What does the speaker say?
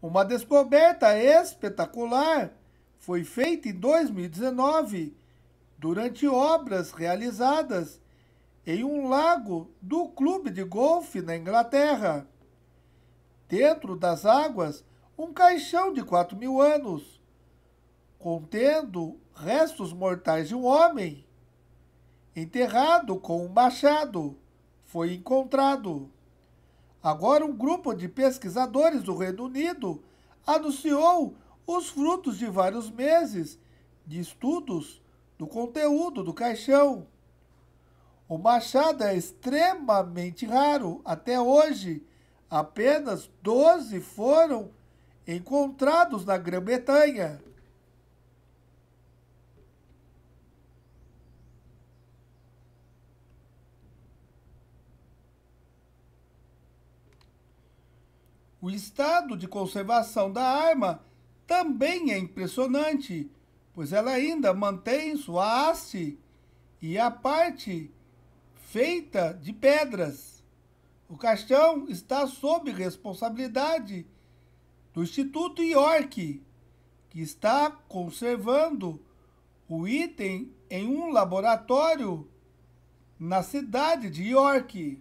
Uma descoberta espetacular foi feita em 2019 durante obras realizadas em um lago do clube de golfe na Inglaterra. Dentro das águas, um caixão de 4 mil anos, contendo restos mortais de um homem, enterrado com um machado, foi encontrado. Agora, um grupo de pesquisadores do Reino Unido anunciou os frutos de vários meses de estudos do conteúdo do caixão. O machado é extremamente raro até hoje. Apenas 12 foram encontrados na Grã-Bretanha. O estado de conservação da arma também é impressionante, pois ela ainda mantém sua haste e a parte feita de pedras. O caixão está sob responsabilidade do Instituto York, que está conservando o item em um laboratório na cidade de York.